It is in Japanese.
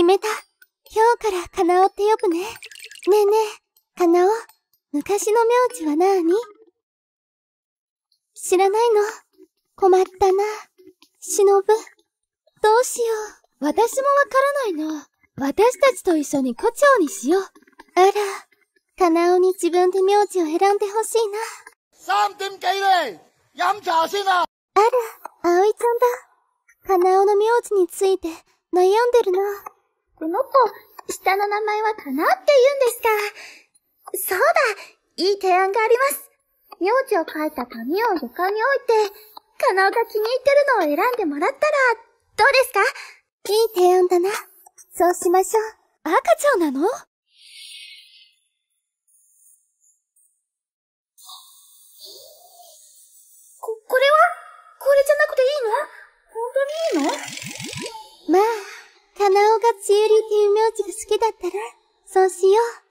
決めた。今日からカナオって呼ぶね。ねえねえ、カナオ、昔の名字はなーに知らないの困ったな。忍ぶ。どうしよう。私もわからないな。私たちと一緒に胡蝶にしよう。あら、カナオに自分で名字を選んでほしいな。三点あ。あら、葵ちゃんだ。カナオの名字について悩んでるな。この子、下の名前はかなって言うんですか。そうだいい提案があります。名字を書いた紙を床に置いて、かなオが気に入ってるのを選んでもらったら、どうですかいい提案だな。そうしましょう。赤ちゃんなのこ、これはこれじゃなくていいの本当にいいのちゆりっていう名字が好きだったら、そうしよう。